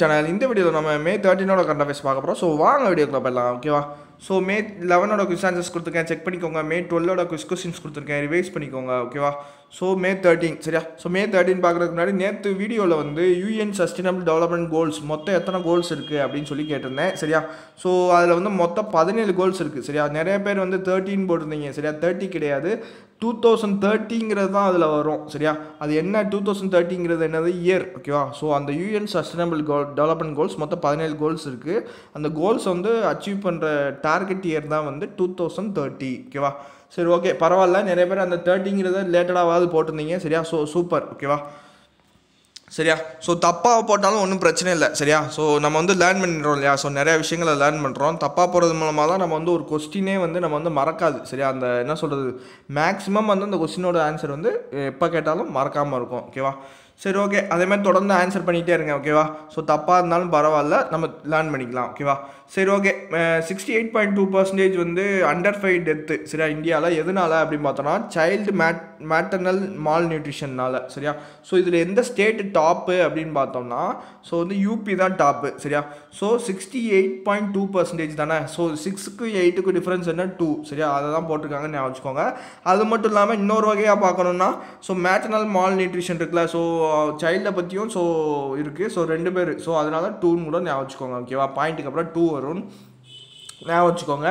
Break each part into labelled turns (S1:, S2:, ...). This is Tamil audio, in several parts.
S1: சேனல் இந்த வீடியோவில் நம்ம மே தேர்ட்டினோட கரண்ட் அஃபேர்ஸ் பார்க்க போகிறோம் ஸோ வாங்க வீடியோக்குள்ள போயிடலாம் ஓகேவா ஸோ மே லெவனோட குவிஸ் ஆன்சர்ஸ் கொடுத்துருக்கேன் செக் பண்ணிக்கோங்க மே டுவெல்லோட குவிஸ் கொஸ்டின்ஸ் கொடுத்துருக்கேன் ரிவைஸ் பண்ணிக்கோங்க ஓகேவா ஸோ மே தேர்ட்டின் சரியா ஸோ மே தேர்ட்டின் பார்க்குறதுக்கு முன்னாடி நேற்று வீடியோவில் வந்து யூஎன் சஸ்டைனபிள் டெவலப்மெண்ட் கோல்ஸ் மொத்தம் எத்தனை கோல்ஸ் இருக்குது அப்படின்னு சொல்லி கேட்டிருந்தேன் சரியா ஸோ அதில் வந்து மொத்தம் பதினேழு கோல்ஸ் இருக்குது சரியா நிறைய பேர் வந்து தேர்ட்டின் போட்டிருந்தீங்க சரியா தேர்ட்டி கிடையாது டூ தௌசண்ட் தேர்ட்டிங்கிறது தான் அதில் வரும் சரியா அது என்ன டூ தௌசண்ட் தேர்ட்டிங்கிறது என்னது இயர் ஓகேவா ஸோ அந்த UN sustainable goal development goals மொத்தம் பதினேழு கோல்ஸ் இருக்குது அந்த கோல்ஸ் வந்து அச்சீவ் பண்ணுற டார்கெட் இயர் தான் வந்து டூ தௌசண்ட் தேர்ட்டி ஓகேவா சரி ஓகே பரவாயில்ல நிறைய பேர் அந்த தேர்ட்டிங்கிறத ரிலேட்டடாவது போட்டிருந்தீங்க சரியா ஸோ சூப்பர் ஓகேவா சரியா ஸோ தப்பாக போட்டாலும் ஒன்றும் பிரச்சனை இல்லை சரியா ஸோ நம்ம வந்து லேர்ன் பண்ணிடுறோம் இல்லையா ஸோ நிறையா விஷயங்களை லேர்ன் பண்ணுறோம் தப்பாக போகிறது மூலமாக தான் நம்ம வந்து ஒரு கொஸ்டினே வந்து நம்ம வந்து மறக்காது சரியா அந்த என்ன சொல்கிறது மேக்ஸிமம் வந்து அந்த கொஸ்டினோட ஆன்சர் வந்து எப்போ கேட்டாலும் மறக்காமல் இருக்கும் ஓகேவா சரி ஓகே அதேமாதிரி தொடர்ந்து ஆன்சர் பண்ணிகிட்டே இருங்க ஓகேவா ஸோ தப்பாக இருந்தாலும் பரவாயில்ல நம்ம லேர்ன் பண்ணிக்கலாம் ஓகேவா சரி okay sixty eight point two percentage வந்து அண்டர் ஃபைவ் டெத்து சரியா இந்தியாவில் எதனால் அப்படின்னு பார்த்தோன்னா சைல்டு மேட் மேட்டர்னல் மால் நியூட்ரிஷன்னால் சரியா ஸோ இதில் எந்த ஸ்டேட்டு டாப்பு அப்படின்னு பார்த்தோம்னா ஸோ வந்து யூபி தான் டாப்பு சரியா so sixty eight point two percentage தானே ஸோ சிக்ஸுக்கு எயிட்டுக்கு டிஃப்ரென்ஸ் என்ன டூ சரியா அதை தான் போட்டிருக்காங்கன்னு ஞாபகம் வச்சுக்கோங்க அது மட்டும் இல்லாமல் இன்னொரு வகையாக பார்க்கணுன்னா ஸோ மேட்டர்னல் மால் நியூட்ரிஷன் இருக்குல்ல ஸோ சைல்டை பற்றியும் ஸோ இருக்குது ஸோ ரெண்டு பேர் ஸோ அதனால டூன்னு கூட ஞாபகம் வச்சுக்கோங்க ஓகேவா பாயிண்ட்டுக்கு அப்புறம் டூ வரும் ஞாபகம் வச்சுக்கோங்க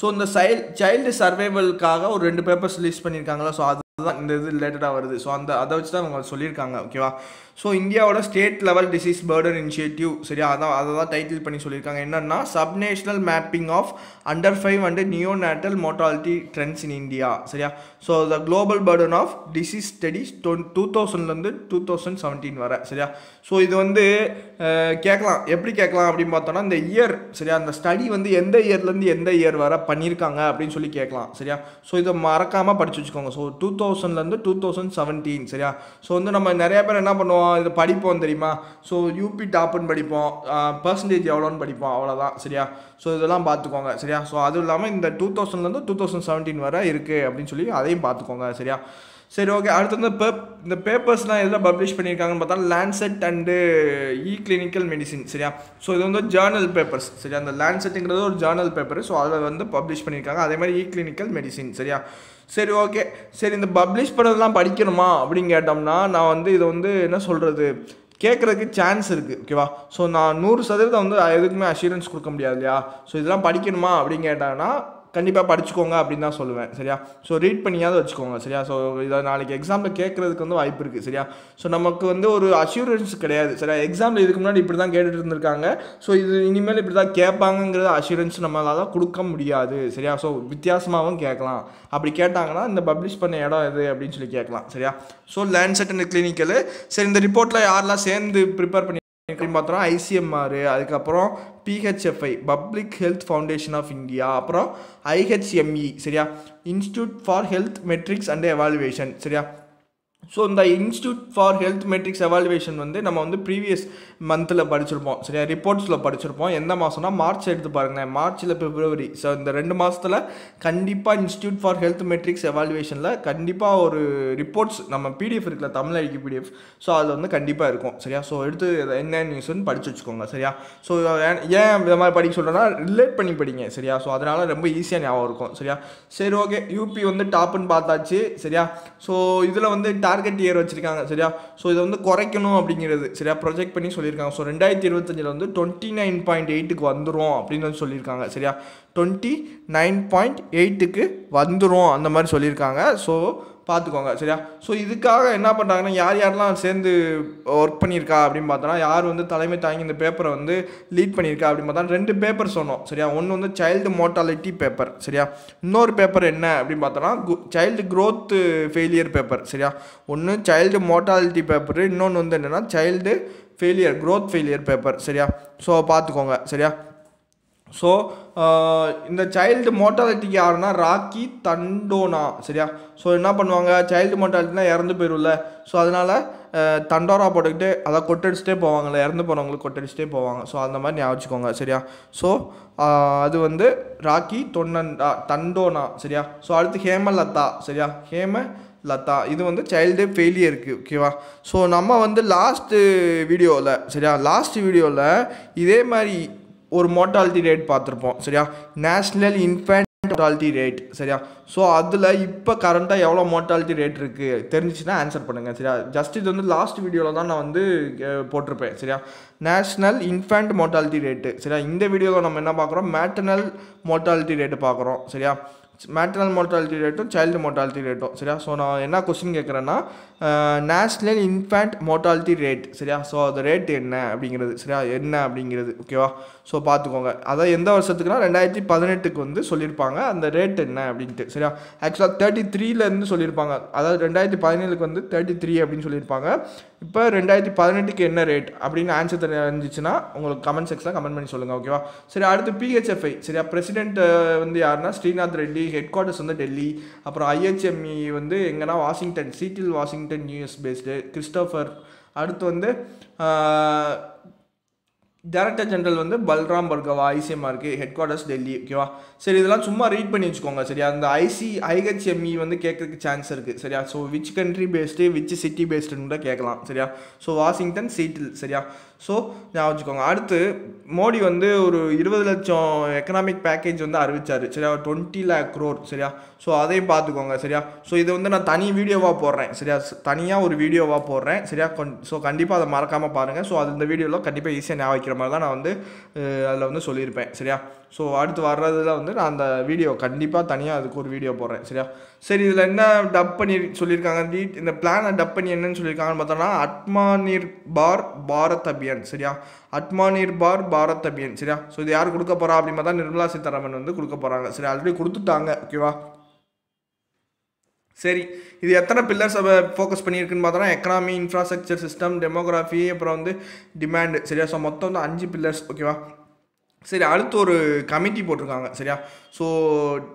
S1: ஸோ இந்த சைல் சைல்டு சர்வைவலுக்காக ஒரு ரெண்டு பேப்பர்ஸ் ரிலீஸ் பண்ணியிருக்காங்களா ஸோ அது அதுதான் இந்த இது ரிலேட்டடாக வருது ஸோ அந்த அதை வச்சு தான் அவங்க சொல்லியிருக்காங்க ஓகேவா ஸோ இந்தியாவோட state level disease burden initiative சரியா அதான் அதை தான் டைட்டில் பண்ணி சொல்லியிருக்காங்க என்னென்னா subnational mapping of under five and neonatal mortality trends in India சரியா so the global burden of disease studies two தௌசண்ட்லேருந்து டூ தௌசண்ட் செவன்டீன் வர சரியா ஸோ இது வந்து கேட்கலாம் எப்படி கேட்கலாம் அப்படின்னு பார்த்தோன்னா இந்த இயர் சரியா அந்த ஸ்டடி வந்து எந்த இயர்லேருந்து எந்த இயர் வர பண்ணியிருக்காங்க அப்படின்னு சொல்லி கேட்கலாம் சரியா ஸோ இதை மறக்காமல் படிச்சு வச்சுக்கோங்க ஸோ டூ தௌசண்ட் தௌசண்ட்லேருந்து டூ தௌசண்ட் செவன்டீன் சரியா ஸோ வந்து நம்ம நிறைய பேர் என்ன பண்ணுவோம் இது படிப்போம் தெரியுமா ஸோ யூபி டாப்னு படிப்போம் பர்சன்டேஜ் எவ்வளோன்னு படிப்போம் அவ்வளோதான் சரியா ஸோ இதெல்லாம் பார்த்துக்கோங்க சரியா ஸோ அதுவும் இல்லாமல் இந்த டூ தௌசண்ட்லேருந்து டூ தௌசண்ட் செவன்டீன் வரை இருக்குது அப்படின்னு சொல்லி அதையும் பார்த்துக்கோங்க சரியா சரி ஓகே அடுத்து வந்து பேப் இந்த பேப்பர்ஸ்லாம் எதில் பப்ளிஷ் பண்ணியிருக்காங்கன்னு பார்த்தா Lancet and e clinical medicine சரியா ஸோ இது வந்து ஜேர்னல் பேப்பர்ஸ் சரியா அந்த லேண்ட்செட்டுங்கிறது ஒரு ஜேர்னல் பேப்பர் ஸோ அதில் வந்து பப்ளிஷ் பண்ணியிருக்காங்க அதே மாதிரி இ கிளினிக்கல் மெடிசின் சரியா சரி ஓகே சரி இந்த பப்ளிஷ் பண்ணதெல்லாம் படிக்கணுமா அப்படின்னு கேட்டோம்னா நான் வந்து இதை வந்து என்ன சொல்கிறது கேட்குறதுக்கு சான்ஸ் இருக்குது ஓகேவா ஸோ நான் நூறு சதவீதம் வந்து எதுக்குமே அஷூரன்ஸ் கொடுக்க முடியாது இல்லையா ஸோ இதெல்லாம் படிக்கணுமா அப்படின்னு கேட்டாங்கன்னா கண்டிப்பாக படிச்சுக்கோங்க அப்படின்னு தான் சொல்லுவேன் சரியா ஸோ ரீட் பண்ணியாவது வச்சுக்கோங்க சரியா ஸோ இதை நாளைக்கு எக்ஸாமில் கேட்குறதுக்கு வந்து வாய்ப்பு இருக்குது சரியா ஸோ நமக்கு வந்து ஒரு அஷூரன்ஸ் கிடையாது சரியா எக்ஸாமில் இதுக்கு முன்னாடி இப்படி தான் கேட்டுட்டு இருந்திருக்காங்க ஸோ இது இனிமேல் இப்படி தான் கேட்பாங்கங்கிறத அஷூரன்ஸ் நம்மளால் கொடுக்க முடியாது சரியா ஸோ வித்தியாசமாகவும் கேட்கலாம் அப்படி கேட்டாங்கன்னா இந்த பப்ளிஷ் பண்ண இடம் எது அப்படின்னு சொல்லி கேட்கலாம் சரியா so Lancet and clinical சரி இந்த ரிப்போர்ட்டில் யாரெல்லாம் சேர்ந்து ப்ரிப்பேர் பண்ணி பார்த்தோம்னா ஐசிஎம்ஆர் அதுக்கப்புறம் PHFI public health foundation of India அப்புறம் ஐஹெச்எம்இ e, சரியா institute for health metrics and evaluation சரியா ஸோ இந்த institute for health metrics evaluation வந்து நம்ம வந்து ப்ரீவியஸ் மந்தில் படிச்சிருப்போம் சரியா ரிப்போர்ட்ஸில் படிச்சிருப்போம் எந்த மாதம்னா மார்ச் எடுத்து பாருங்கள் மார்ச்சில் பிப்ரவரி ஸோ இந்த ரெண்டு மாதத்தில் கண்டிப்பாக இன்ஸ்டியூட் ஃபார் ஹெல்த் மெட்ரிக்ஸ் எவாலுவேஷனில் கண்டிப்பாக ஒரு ரிப்போர்ட்ஸ் நம்ம பிடிஎஃப் இருக்குல்ல தமிழ் ஐடி பிடிஎஃப் ஸோ அதில் வந்து கண்டிப்பாக இருக்கும் சரியா ஸோ எடுத்து என்ன நியூஸ்னு படிச்சு வச்சுக்கோங்க சரியா ஸோ ஏன் இந்த மாதிரி படிக்க சொல்கிறேன்னா ரிலேட் பண்ணி படிங்க சரியா ஸோ அதனால் ரொம்ப ஈஸியாக ஞாபகம் இருக்கும் சரியா சரி ஓகே யூபி வந்து டாப்புன்னு பார்த்தாச்சு சரியா ஸோ இதில் வந்து டா டார்கெட் இயர் வச்சுருக்காங்க சரியா ஸோ இதை வந்து குறைக்கணும் அப்படிங்கிறது சரியா ப்ரொஜெக்ட் பண்ணி சொல்லியிருக்காங்க ஸோ ரெண்டாயிரத்தி இருபத்தஞ்சில் வந்து டுவெண்ட்டி நைன் பாயிண்ட் எயிட்டுக்கு வந்துடும் அப்படின்னு வந்து சொல்லியிருக்காங்க சரியா டுவெண்ட்டி நைன் பாயிண்ட் எயிட்டுக்கு வந்துடும் அந்த மாதிரி சொல்லியிருக்காங்க ஸோ பார்த்துக்கோங்க சரியா ஸோ இதுக்காக என்ன பண்ணுறாங்கன்னா யார் யாரெல்லாம் சேர்ந்து ஒர்க் பண்ணியிருக்கா அப்படின்னு பார்த்தோன்னா யார் வந்து தலைமை தாங்கி இந்த பேப்பரை வந்து லீட் பண்ணியிருக்கா அப்படின்னு பார்த்தா ரெண்டு பேப்பர் சொன்னோம் சரியா ஒன்று வந்து சைல்டு மோர்டாலிட்டி பேப்பர் சரியா இன்னொரு பேப்பர் என்ன அப்படின்னு பார்த்தோன்னா சைல்டு க்ரோத்து ஃபெயிலியர் பேப்பர் சரியா ஒன்று சைல்டு மோர்டாலிட்டி பேப்பர் இன்னொன்று வந்து என்னென்னா child failure growth failure paper சரியா ஸோ பார்த்துக்கோங்க சரியா ஸோ uh, இந்த சைல்டு மோட்டாலிட்டிக்கு யாருன்னா ராக்கி தண்டோனா சரியா ஸோ என்ன பண்ணுவாங்க சைல்டு மோட்டாலிட்டினா இறந்து போயிடும்ல ஸோ அதனால் uh, தண்டோரா போட்டுக்கிட்டு அதை கொட்டடிச்சிட்டே போவாங்கல்ல இறந்து போனவங்களுக்கு கொட்டடிச்சிட்டே போவாங்க ஸோ அந்த மாதிரி ஞாபகம் வச்சுக்கோங்க சரியா ஸோ uh, அது வந்து ராக்கி தொன்னண்டா தண்டோனா சரியா ஸோ அடுத்து ஹேம லதா சரியா ஹேம லதா இது வந்து சைல்டு ஃபெயிலியருக்கு ஓகேவா ஸோ நம்ம வந்து லாஸ்ட்டு வீடியோவில் சரியா லாஸ்ட் வீடியோவில் இதே மாதிரி ஒரு மோட்டாலிட்டி ரேட் பார்த்துருப்போம் சரியா நேஷ்னல் இன்ஃபேண்ட் மோட்டாலிட்டி ரேட் சரியா ஸோ அதில் இப்போ கரண்ட்டாக எவ்வளோ மோட்டாலிட்டி ரேட் இருக்குது தெரிஞ்சிச்சுன்னா ஆன்சர் பண்ணுங்கள் சரியா ஜஸ்ட் இது வந்து லாஸ்ட் வீடியோவில் தான் நான் வந்து போட்டிருப்பேன் சரியா நேஷ்னல் இன்ஃபேண்ட் மோட்டாலிட்டி ரேட்டு சரியா இந்த வீடியோவில் நம்ம என்ன பார்க்குறோம் மேட்டர்னல் மோட்டாலிட்டி ரேட்டு பார்க்குறோம் சரியா மேட்ரல் மோர்டாலிட்டி ரேட்டும் சைல்டு மோர்டாலிட்டி ரேட்டும் சரியா ஸோ நான் என்ன கொஸ்டின் கேட்குறேன்னா நேஷ்னல் இன்ஃபேண்ட் மோர்டாலிட்டி ரேட் சரியா ஸோ அது ரேட் என்ன அப்படிங்கிறது சரியா என்ன அப்படிங்கிறது ஓகேவா ஸோ பார்த்துக்கோங்க அதான் எந்த வருஷத்துக்குனா ரெண்டாயிரத்தி பதினெட்டுக்கு வந்து சொல்லியிருப்பாங்க அந்த ரேட் என்ன அப்படின்ட்டு சரியா ஆக்சுவலாக தேர்ட்டி த்ரீலேருந்து சொல்லியிருப்பாங்க அதாவது ரெண்டாயிரத்தி பதினேழுக்கு வந்து தேர்ட்டி த்ரீ அப்படின்னு சொல்லியிருப்பாங்க இப்போ ரெண்டாயிரத்தி பதினெட்டுக்கு என்ன ரேட் அப்படின்னு ஆன்சர் தெரிஞ்சிச்சுன்னா உங்களுக்கு கமெண்ட் செக்ஷனில் கமெண்ட் பண்ணி சொல்லுங்கள் ஓகேவா சரி அடுத்து பிஹெச்எஃப்ஐ சரியா பிரசிடென்ட் வந்து யாருன்னா ஸ்ரீநாத் ரெட்டி ஹெட் குவார்ட்டர்ஸ் வந்து டெல்லி அப்புறம் ஐஹெச்எம்இ வந்து எங்கன்னா வாஷிங்டன் சீட்டில் வாஷிங்டன் நியூஎஸ் பேஸ்டு கிறிஸ்டோஃபர் அடுத்து வந்து டைரக்டர் ஜென்ரல் வந்து பல்ராம் பர்கவா ஐசிஎம்ஆர் இருக்குது ஹெட் குவார்ட்டர்ஸ் டெல்லி ஓகேவா சரி இதெல்லாம் சும்மா ரீட் பண்ணி வச்சுக்கோங்க சரியா அந்த ஐசி ஐஹெச்எம்இ e வந்து கேட்கறதுக்கு சான்ஸ் இருக்குது சரியா so which country based which city பேஸ்டுன்னு கூட கேட்கலாம் சரியா ஸோ வாஷிங்டன் சீட்டில் சரியா ஸோ ஞாபகம் வச்சுக்கோங்க அடுத்து மோடி வந்து ஒரு இருபது லட்சம் எக்கனாமிக் பேக்கேஜ் வந்து அறிவிச்சார் சரியா டுவெண்ட்டி லேக் க்ரோர் சரியா ஸோ அதையும் பார்த்துக்கோங்க சரியா ஸோ இதை வந்து நான் தனி வீடியோவாக போடுறேன் சரியா தனியாக ஒரு வீடியோவாக போடுறேன் சரியா கொண் ஸோ கண்டிப்பாக அதை மறக்காமல் பாருங்கள் ஸோ அது இந்த வீடியோவில் கண்டிப்பாக ஈஸியாக ஞாபகம் மாதிரி தான் நான் வந்து அதில் வந்து சொல்லியிருப்பேன் சரியா ஸோ அடுத்து வர்றதில் வந்து நான் அந்த வீடியோ கண்டிப்பாக தனியாக அதுக்கு ஒரு வீடியோ போடுறேன் சரியா சரி இதில் என்ன டப் பண்ணி சொல்லியிருக்காங்க இந்த பிளானை டப் பண்ணி என்னன்னு சொல்லியிருக்காங்கன்னு பார்த்தோன்னா அட்மானிர் பார் பாரத் அபியான் சரியா அட்மானிர் பார் பாரத் அபியான் சரியா ஸோ இது யார் கொடுக்க போகிறா அப்படின்னு பார்த்தா நிர்மலா சீதாராமன் வந்து கொடுக்க போகிறாங்க சரி ஆல்ரெடி கொடுத்துட்டாங்க ஓகேவா சரி இது எத்தனை பில்லர்ஸ் ஃபோக்கஸ் பண்ணியிருக்குன்னு பார்த்தோன்னா எக்கனாமி இன்ஃப்ராஸ்ட்ரக்சர் சிஸ்டம் டெமோகிராஃபி அப்புறம் வந்து டிமாண்டு சரியா ஸோ மொத்தம் வந்து அஞ்சு பில்லர்ஸ் ஓகேவா சரி அடுத்து ஒரு கமிட்டி போட்டிருக்காங்க சரியா ஸோ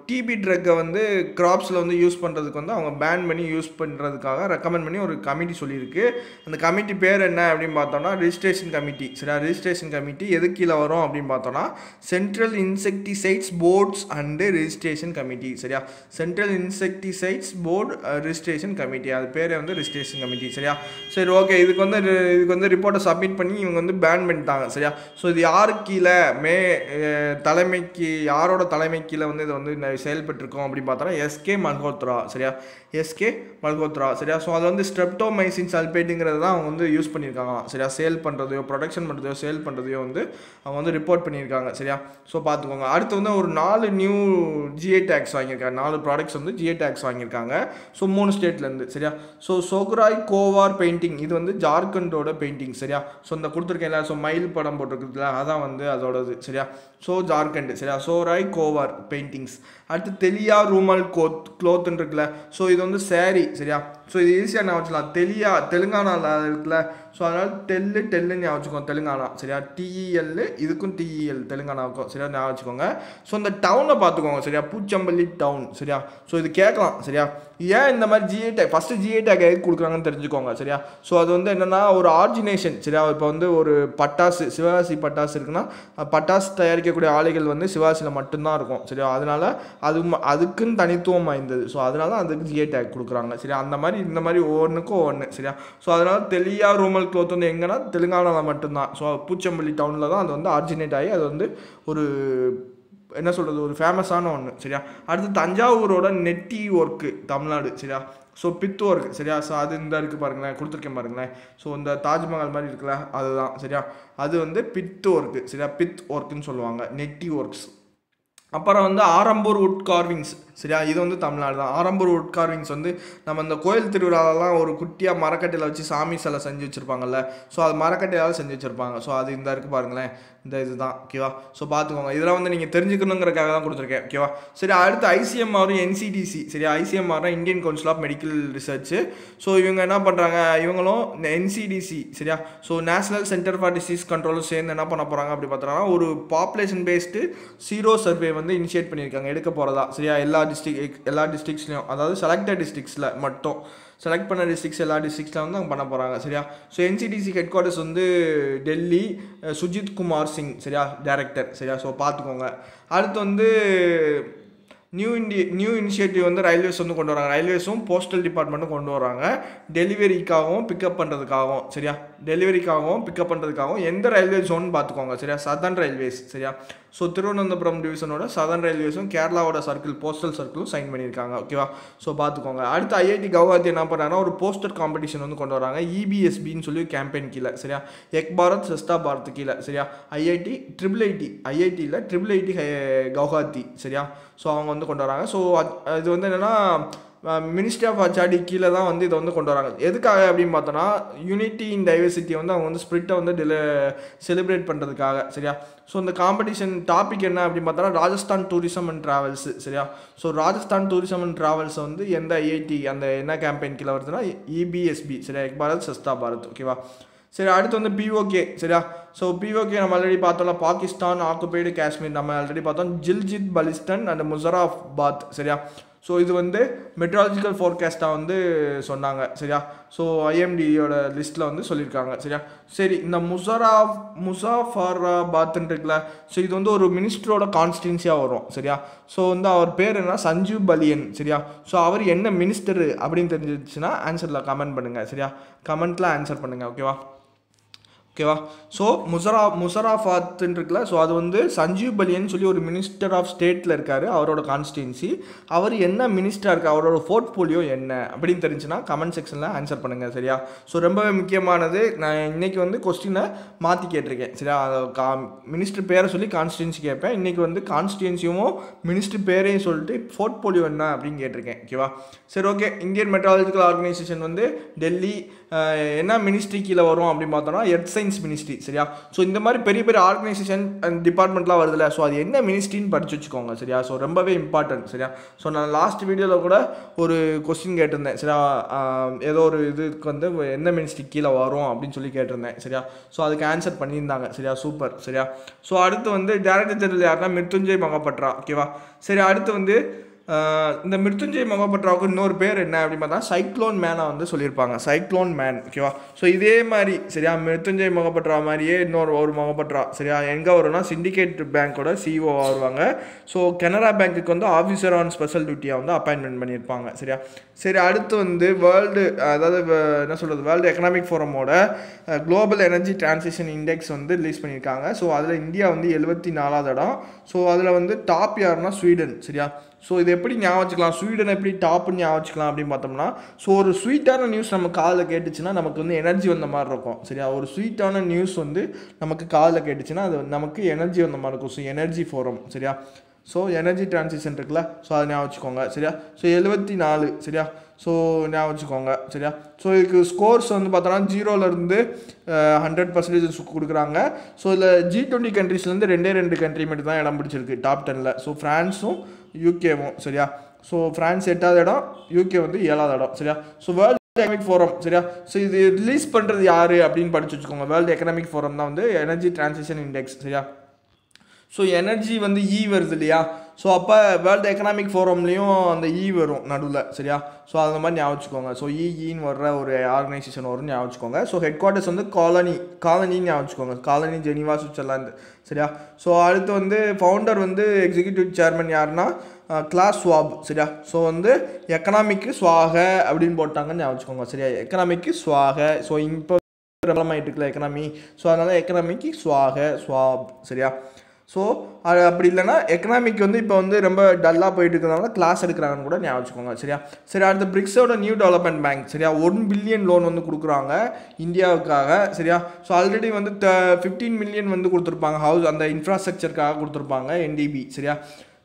S1: டிபி ட்ரக்கை வந்து கிராப்ஸில் வந்து யூஸ் பண்ணுறதுக்கு வந்து அவங்க பேன் பண்ணி யூஸ் பண்ணுறதுக்காக ரெக்கமெண்ட் பண்ணி ஒரு கமிட்டி சொல்லியிருக்கு அந்த கமிட்டி பேர் என்ன அப்படின்னு பார்த்தோம்னா ரிஜிஸ்ட்ரேஷன் கமிட்டி சரியா ரிஜிஸ்ட்ரேஷன் கமிட்டி எது கீழே வரும் அப்படின்னு பார்த்தோன்னா central insecticides boards and registration committee சரியா central insecticides board registration committee அது பேர் வந்து ரிஜிஸ்ட்ரேஷன் கமிட்டி சரியா சரி ஓகே இதுக்கு வந்து இதுக்கு வந்து ரிப்போர்ட்டை சப்மிட் பண்ணி இவங்க வந்து பேன் பண்ணிட்டாங்க சரியா ஸோ இது யாருக்கு கீழே மே தலைமைக்கு யாரோட தலைமைக்கில் வந்து இதை வந்து செயல்பட்டுருக்கோம் அப்படின்னு பார்த்தோன்னா எஸ்கே மல்கோத்ரா சரியா எஸ்கே மல்கோத்ரா சரியா ஸோ அதை வந்து ஸ்ட்ரெப்டோமைசின் சல்பேட்டுங்கிறது தான் அவங்க வந்து யூஸ் பண்ணியிருக்காங்க சரியா சேல் பண்ணுறதையோ ப்ரொடக்ஷன் பண்ணுறதையோ சேல் பண்ணுறதையோ வந்து அவங்க வந்து ரிப்போர்ட் பண்ணியிருக்காங்க சரியா ஸோ பார்த்துக்கோங்க அடுத்து வந்து ஒரு நாலு நியூ ஜிஏ டேக்ஸ் வாங்கியிருக்காங்க நாலு ப்ராடக்ட்ஸ் வந்து ஜிஏ டேக்ஸ் வாங்கியிருக்காங்க ஸோ மூணு ஸ்டேட்லேருந்து சரியா ஸோ சோக்ராய் கோவார் பெயிண்டிங் இது வந்து ஜார்க்கண்டோட பெயிண்டிங் சரியா ஸோ இந்த கொடுத்துருக்கேன்ல ஸோ மயில் படம் போட்டிருக்குதுல அதான் வந்து அதோடது சரியா ஸோ ஜார்க்கண்ட் சரியா ராய் கோவார் பெயிண்டிங்ஸ் அடுத்து தெளியா ரூமல் கோத் க்ளோத்துன்னு இருக்குல்ல ஸோ இது வந்து சேரீ சரியா ஸோ இது ஈஸியாக நான் வச்சுக்கலாம் தெளியா தெலுங்கானாவில் இருக்குல்ல ஸோ அதனால் டெல்லு டெல்லுன்னு ஞாபகம் தெலுங்கானா சரியா டிஇஎல் e இதுக்கும் டிஇஎல் e தெலுங்கானாவுக்கும் சரியா ஞாபகம் வச்சுக்கோங்க ஸோ அந்த டவுனை பார்த்துக்கோங்க சரியா பூச்சம்பள்ளி டவுன் சரியா ஸோ இது கேட்கலாம் சரியா ஏன் இந்த மாதிரி GI tag first GI tag எதுக்கு கொடுக்குறாங்கன்னு தெரிஞ்சுக்கோங்க சரியா ஸோ அது வந்து என்னென்னா ஒரு ஆர்ஜினேஷன் சரியா இப்போ வந்து ஒரு பட்டாசு சிவகாசி பட்டாசு இருக்குன்னா பட்டாசு தயாரிக்கக்கூடிய ஆலைகள் வந்து சிவகாசியில் மட்டும்தான் இருக்கும் சரியா அதனால் அது அதுக்குன்னு தனித்துவம் வாய்ந்தது ஸோ அதனால அதுக்கு ஜிஏ டேக் கொடுக்குறாங்க சரியா அந்த மாதிரி இந்த மாதிரி ஒவ்வொன்றுக்கும் ஒவ்வொன்று சரியா ஸோ அதனால் தெளியா ரூமல் ஒரிஜினல் க்ளோத் வந்து எங்கன்னா தெலுங்கானாவில் மட்டும்தான் ஸோ பூச்சம்பள்ளி டவுனில் தான் அது வந்து ஆரிஜினேட் ஆகி அது வந்து ஒரு என்ன சொல்கிறது ஒரு ஃபேமஸான ஒன்று சரியா அடுத்து தஞ்சாவூரோட நெட்டி ஒர்க்கு தமிழ்நாடு சரியா ஸோ பித்து ஒர்க் சரியா ஸோ அது இந்த இருக்குது பாருங்களேன் கொடுத்துருக்கேன் பாருங்களேன் ஸோ இந்த தாஜ்மஹால் மாதிரி இருக்குல்ல அதுதான் சரியா அது வந்து பித்து ஒர்க்கு சரியா பித் ஒர்க்குன்னு சொல்லுவாங்க நெட்டி ஒர்க்ஸ் அப்புறம் வந்து ஆரம்பூர் உட் கார்விங்ஸ் சரியா இது வந்து தமிழ்நாடு தான் ஆரம்பூர் உட் கார்விங்ஸ் வந்து நம்ம இந்த கோயில் திருவிழாலெலாம் ஒரு குட்டியாக மரக்கட்டையில் வச்சு சாமி சிலை செஞ்சு வச்சுருப்பாங்கல்ல ஸோ அது மரக்கட்டையால் செஞ்சு வச்சுருப்பாங்க ஸோ அது இந்த இருக்குது பாருங்களேன் இந்த இதுதான் ஓகேவா ஸோ பார்த்துக்கோங்க இதெல்லாம் வந்து நீங்கள் தெரிஞ்சுக்கணுங்கிறக்காக தான் கொடுத்துருக்கேன் ஓகேவா சரி அடுத்து ஐசிஎம்ஆர் என்சிடிசி சரி ஐசிஎம்ஆர்னா Indian council of medical research so இவங்க என்ன பண்ணுறாங்க இவங்களும் இந்த என்சிடிசி சரியா so national centre for disease கண்ட்ரோலும் சேர்ந்து என்ன பண்ண போகிறாங்க அப்படி பார்த்தோன்னா ஒரு பாப்புலேஷன் பேஸ்டு சீரோ சர்வே வந்து இனிஷியேட் பண்ணியிருக்காங்க எடுக்க போகிறதா சரியா எல்லா டிஸ்ட்ரிக் எல்லா டிஸ்ட்ரிக்ஸ்லையும் அதாவது செலக்டட் டிஸ்ட்ரிக்ஸில் மட்டும் செலக்ட் பண்ண டிஸ்ட்ரிக்ஸ் எல்லா டிஸ்ட்ரிக்ஸில் வந்து அவங்க பண்ண போகிறாங்க சரியா ஸோ என்சிடிசி ஹெட் குவார்ட்டர்ஸ் வந்து டெல்லி சுஜித் குமார் சிங் சரியா டேரக்டர் சரியா ஸோ பார்த்துக்கோங்க அடுத்து வந்து நியூ இண்டிய நியூ இனிஷியேட்டிவ் வந்து ரயில்வேஸ் வந்து கொண்டு வராங்க ரயில்வேஸும் போஸ்டல் டிபார்ட்மெண்ட்டும் கொண்டு வராங்க டெலிவரிக்காகவும் பிக்கப் பண்ணுறதுக்காகவும் சரியா டெலிவரிக்காகவும் பிக்கப் பண்ணுறதுக்காகவும் எந்த ரயில்வே ஜோன் பார்த்துக்கோங்க சரியா சதன் ரயில்வேஸ் சரியா ஸோ திருவனந்தபுரம் டிவிஷனோட சதன் ரயில்வேஸும் கேரளாவோட சர்க்கிள் போஸ்டல் சர்க்கிளும் சைன் பண்ணியிருக்காங்க ஓகேவா ஸோ பார்த்துக்கோங்க அடுத்து ஐஐடி கவுஹாத்தி என்ன பண்ணுறாங்கன்னா ஒரு போஸ்டர் காம்படிஷன் வந்து கொண்டு வராங்க இபிஎஸ்பின்னு e சொல்லி கேம்பெயின் கீழே சரியா எக் பாரத் சஸ்தா பாரத் கீழே சரியா ஐஐடி ட்ரிபிள் ஐடி ஐஐடியில் ட்ரிபிள் ஐடி கவுஹாத்தி சரியா ஸோ அவங்க வந்து கொண்டு வராங்க ஸோ அது வந்து என்னென்னா மினிஸ்ட்ரி ஆஃப் அச்சாடி கீழே தான் வந்து இதை வந்து கொண்டு வராங்க எதுக்காக அப்படின்னு பார்த்தோன்னா யூனிட்டி இன் டைவர்சிட்டியை வந்து அவங்க வந்து ஸ்பிரிட்டை வந்து டிலே செலிப்ரேட் பண்ணுறதுக்காக சரியா ஸோ இந்த காம்படிஷன் டாபிக் என்ன அப்படின்னு பார்த்தோன்னா ராஜஸ்தான் டூரிசம் அண்ட் ட்ராவல்ஸு சரியா so Rajasthan tourism and travels வந்து எந்த ஐஐடி அந்த என்ன கேம்பெயின் கீழே வருதுன்னா இபிஎஸ்பி e சரியா எக் பாரத் சஸ்தா பாரத் ஓகேவா சரி அடுத்து வந்து பிஓகே சரியா ஸோ பிஓகே நம்ம ஆல்ரெடி பார்த்தோம்னா பாகிஸ்தான் ஆக்குபைடு காஷ்மீர் நம்ம ஆல்ரெடி பார்த்தோம் ஜில்ஜித் பலிஸ்டன் அண்ட் முசராஃபாத் சரியா ஸோ இது வந்து மெட்ராலஜிக்கல் ஃபோர்காஸ்ட்டாக வந்து சொன்னாங்க சரியா ஸோ ஐஎம்டியோட லிஸ்ட்டில் வந்து சொல்லியிருக்காங்க சரியா சரி இந்த முசரா முசாஃபராபாத்ன்னு இருக்குல்ல ஸோ இது வந்து ஒரு மினிஸ்டரோட கான்ஸ்டியன்சியாக வரும் சரியா ஸோ வந்து அவர் பேர் என்ன சஞ்சீவ் பலியன் சரியா ஸோ அவர் என்ன மினிஸ்டரு அப்படின்னு தெரிஞ்சிச்சுன்னா ஆன்சரில் கமெண்ட் பண்ணுங்கள் சரியா கமெண்ட்டில் ஆன்சர் பண்ணுங்கள் ஓகேவா ஓகேவா ஸோ முசரா முசராஃபாத்துன்னு இருக்குல்ல ஸோ அது வந்து சஞ்சீவ் பலியன் சொல்லி ஒரு மினிஸ்டர் ஆஃப் ஸ்டேட்டில் இருக்கார் அவரோட கான்ஸ்டியூன்சி அவர் என்ன மினிஸ்டராக இருக்கு அவரோட போர்ட்ஃபோலியோ என்ன அப்படின்னு தெரிஞ்சுன்னா கமெண்ட் செக்ஷனில் ஆன்சர் பண்ணுங்கள் சரியா ஸோ ரொம்பவே முக்கியமானது நான் இன்றைக்கி வந்து கொஸ்டினை மாற்றி கேட்டிருக்கேன் சரியா கா மினிஸ்டர் பேரை சொல்லி கான்ஸ்டியூன்சி கேட்பேன் இன்றைக்கி வந்து கான்ஸ்டியூன்சியும் மினிஸ்டர் பேரையும் சொல்லிட்டு போர்ட்ஃபோலியோ என்ன அப்படின்னு கேட்டிருக்கேன் ஓகேவா சரி ஓகே இந்தியன் மெட்ராலஜிக்கல் ஆர்கனைசேஷன் வந்து டெல்லி என்ன மினிஸ்ட்ரி கீழே வரும் அப்படின்னு பார்த்தோம்னா எர்த் சயின்ஸ் மினிஸ்ட்ரி சரியா ஸோ இந்த மாதிரி பெரிய பெரிய ஆர்கனைசேஷன் அண்ட் டிபார்ட்மெண்ட்லாம் வருதுல்ல ஸோ அது என்ன மினிஸ்ட்ரின்னு படிச்சு வச்சுக்கோங்க சரியா ஸோ ரொம்பவே இம்பார்ட்டன்ட் சரியா ஸோ நான் லாஸ்ட் வீடியோவில் கூட ஒரு கொஸ்டின் கேட்டிருந்தேன் சரியா ஏதோ ஒரு இதுக்கு வந்து என்ன மினிஸ்ட்ரி கீழே வரும் அப்படின்னு சொல்லி கேட்டிருந்தேன் சரியா ஸோ அதுக்கு ஆன்சர் பண்ணியிருந்தாங்க சரியா சூப்பர் சரியா ஸோ அடுத்து வந்து டேரக்டர் ஜெனரல் யாருன்னா மிருத்துஞ்சய் மகாபட்ரா ஓகேவா சரி அடுத்து வந்து இந்த மிருத்துஞ்சய் மகாபத்ராவுக்கு இன்னொரு பேர் என்ன அப்படின்னு பார்த்தா சைக்ளோன் மேனாக வந்து சொல்லியிருப்பாங்க சைக்ளோன் மேன் ஓகேவா ஸோ இதே மாதிரி சரியா மிருத்துஞ்சய் மகாபத்ரா மாதிரியே இன்னொரு ஒரு மகாபத்ரா சரியா எங்கே வரும்னா சிண்டிகேட் பேங்க்கோட சிஓ வருவாங்க ஸோ கனரா பேங்க்குக்கு வந்து ஆஃபீஸர் ஆன் ஸ்பெஷல் டியூட்டியாக வந்து அப்பாயின்மெண்ட் பண்ணியிருப்பாங்க சரியா சரி அடுத்து வந்து வேர்ல்டு அதாவது என்ன சொல்கிறது வேர்ல்டு எக்கனாமிக் ஃபோரமோட குளோபல் எனர்ஜி டிரான்சிஷன் இண்டெக்ஸ் வந்து ரிலீஸ் பண்ணியிருக்காங்க ஸோ அதில் இந்தியா வந்து எழுபத்தி நாலாவது இடம் ஸோ அதில் வந்து டாப் யாருன்னா ஸ்வீடன் சரியா ஸோ இது எப்படி ஞாபகம் வச்சுக்கலாம் ஸ்வீடன் எப்படி டாப்னு ஞாபகம் வச்சுக்கலாம் அப்படின்னு பார்த்தோம்னா ஸோ ஒரு ஸ்வீட்டான நியூஸ் நம்ம காதில் கேட்டுச்சுன்னா நமக்கு வந்து எனர்ஜி வந்த மாதிரி இருக்கும் சரியா ஒரு ஸ்வீட்டான நியூஸ் வந்து நமக்கு காதில் கேட்டுச்சுன்னா அது நமக்கு எனர்ஜி வந்த மாதிரி இருக்கும் ஸோ எனர்ஜி ஃபோரம் சரியா ஸோ எனர்ஜி டிரான்சிஷன் இருக்குல்ல ஸோ அதை ஞாபகம் வச்சுக்கோங்க சரியா ஸோ எழுபத்தி நாலு சரியா ஸோ ஞாபகம் வச்சுக்கோங்க சரியா ஸோ இதுக்கு ஸ்கோர்ஸ் வந்து பார்த்தோன்னா ஜீரோலேருந்து ஹண்ட்ரட் பர்சன்டேஜ் கொடுக்குறாங்க ஸோ இதில் ஜி டுவெண்ட்டி கண்ட்ரீஸ்லேருந்து ரெண்டே ரெண்டு கண்ட்ரி மட்டும் தான் இடம் பிடிச்சிருக்கு டாப் டெனில் ஸோ ஃப்ரான்ஸும் யூகேவும் சரியா ஸோ ஃப்ரான்ஸ் எட்டாவது இடம் யூகே வந்து ஏழாவது இடம் சரியா ஸோ வேர்ல்டு எக்கனாமிக் ஃபோரம் சரியா ஸோ இது ரிலீஸ் பண்ணுறது யார் அப்படின்னு படிச்சு வச்சுக்கோங்க வேர்ல்டு எக்கனாமிக் ஃபோரம் தான் வந்து எனர்ஜி டிரான்சிஷன் இண்டெக்ஸ் சரியா ஸோ எனர்ஜி வந்து இ e வருது இல்லையா ஸோ அப்போ வேர்ல்டு எக்கனாமிக் ஃபோரம்லேயும் அந்த இ e வரும் நடுவில் சரியா ஸோ அந்த மாதிரி ஞாபகம் ஸோ இஇன்னு e, e வர்ற ஒரு ஆர்கனைசேஷன் வரும்னு ஞாபகம் ஸோ ஹெட் குவார்ட்டர்ஸ் வந்து காலனி காலனின்னு ஞாபகம் காலனி ஜெனிவா சுவிட்சர்லாந்து சரியா ஸோ அடுத்து வந்து ஃபவுண்டர் வந்து எக்ஸிக்யூட்டிவ் சேர்மன் யாருன்னா கிளாஸ் ஸ்வாப் சரியா ஸோ வந்து எக்கனாமிக்கு சுவாக அப்படின்னு போட்டாங்கன்னு ஞாபகம் சரியா எக்கனாமிக்கு சுவாக ஸோ இப்போ பிரபலமாயிட்டு இருக்கல எக்கனாமி ஸோ அதனால் எக்கனாமிக்கு சுவாக ஸ்வாப் சரியா ஸோ அது அப்படி இல்லைனா எக்கனாமிக் வந்து இப்போ வந்து ரொம்ப டல்லாக போயிட்டு இருக்கிறதுனால கிளாஸ் எடுக்கிறாங்கன்னு கூட ஞாபகம் வச்சுக்கோங்க சரியா சரி அடுத்த பிரிக்ஸோட நியூ டெவலப்மெண்ட் பேங்க் சரியா ஒன் பில்லியன் லோன் வந்து கொடுக்குறாங்க இந்தியாவுக்காக சரியா ஸோ ஆல்ரெடி வந்து த ஃபிஃப்டீன் மில்லியன் வந்து கொடுத்துருப்பாங்க ஹவுஸ் அந்த இன்ஃப்ராஸ்ட்ரக்சருக்காக கொடுத்துருப்பாங்க என்டிபி சரியா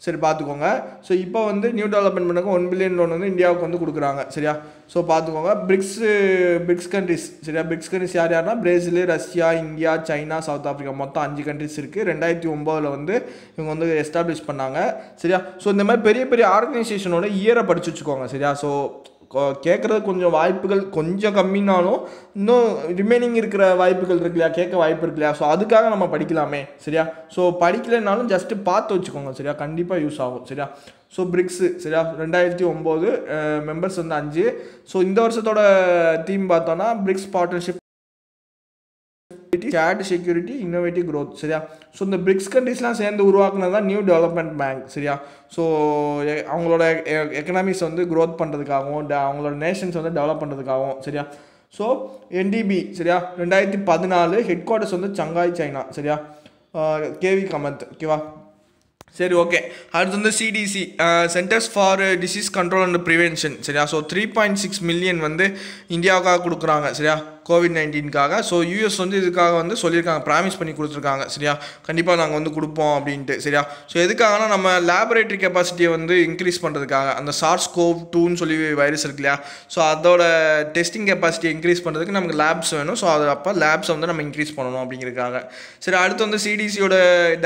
S1: சரி பார்த்துக்கோங்க ஸோ இப்போ வந்து நியூ டெவலப்மெண்ட் பண்ணுக்கு ஒன் பில்லியன் லோன் வந்து இந்தியாவுக்கு வந்து கொடுக்குறாங்க சரியா ஸோ பார்த்துக்கோங்க பிரிக்ஸு பிரிக்ஸ் கண்ட்ரிஸ் சரியா பிரிக்ஸ் கண்ட்ரிஸ் யார் யார்னா Brazil Russia India China South Africa மொத்தம் அஞ்சு கண்ட்ரிஸ் இருக்குது ரெண்டாயிரத்தி ஒம்போதில் வந்து இவங்க வந்து எஸ்டாப்ளிஷ் பண்ணாங்க சரியா ஸோ இந்த மாதிரி பெரிய பெரிய ஆர்கனைசேஷனோட இயரை படிச்சு வச்சுக்கோங்க சரியா ஸோ கேட்குறது கொஞ்சம் வாய்ப்புகள் கொஞ்சம் கம்மினாலும் இன்னும் ரிமைனிங் இருக்கிற வாய்ப்புகள் இருக்கு இல்லையா கேட்க வாய்ப்பு இருக்கு இல்லையா ஸோ அதுக்காக நம்ம படிக்கலாமே சரியா ஸோ படிக்கலைனாலும் ஜஸ்ட்டு பார்த்து வச்சுக்கோங்க சரியா கண்டிப்பாக யூஸ் ஆகும் சரியா ஸோ பிரிக்ஸு சரியா ரெண்டாயிரத்தி ஒம்போது மெம்பர்ஸ் வந்து அஞ்சு ஸோ இந்த வருஷத்தோட தீம் பார்த்தோன்னா BRICS partnership gate security innovative growth சரியா ஸோ இந்த பிரிக்ஸ் கண்ட்ரிஸ்லாம் சேர்ந்து உருவாக்குனது தான் நியூ டெவலப்மெண்ட் பேங்க் சரியா ஸோ அவங்களோட எக்கனாமிஸ் வந்து க்ரோத் பண்ணுறதுக்காகவும் அவங்களோட நேஷன்ஸ் வந்து டெவலப் பண்ணுறதுக்காகவும் சரியா ஸோ என்டிபி சரியா ரெண்டாயிரத்தி பதினாலு ஹெட் குவார்ட்டர்ஸ் வந்து சங்காய் சைனா சரியா கேவி கமந்த் ஓகேவா சரி ஓகே அடுத்து வந்து CDC centers for disease control and prevention சரியா so three point six million வந்து இந்தியாவுக்காக கொடுக்குறாங்க சரியா கோவிட் நைன்டீன்காக ஸோ யூஎஸ் வந்து இதுக்காக வந்து சொல்லியிருக்காங்க ப்ராமிஸ் பண்ணி கொடுத்துருக்காங்க சரியா கண்டிப்பாக நாங்கள் வந்து கொடுப்போம் அப்படின்ட்டு சரியா ஸோ எதுக்காகனா நம்ம லேபரேட்டரி கெப்பாசிட்டியை வந்து இன்க்ரீஸ் பண்ணுறதுக்காக அந்த சார்ஸ் கோவ் டூன்னு சொல்லி வைரஸ் இருக்கு இல்லையா ஸோ அதோட டெஸ்டிங் கெப்பாசிட்டி இன்க்ரீஸ் பண்ணுறதுக்கு நமக்கு லேப்ஸ் வேணும் ஸோ அது அப்போ லேப்ஸை வந்து நம்ம இன்க்ரீஸ் பண்ணணும் அப்படிங்கிறதுக்காக சரி அடுத்து வந்து சிடிசியோட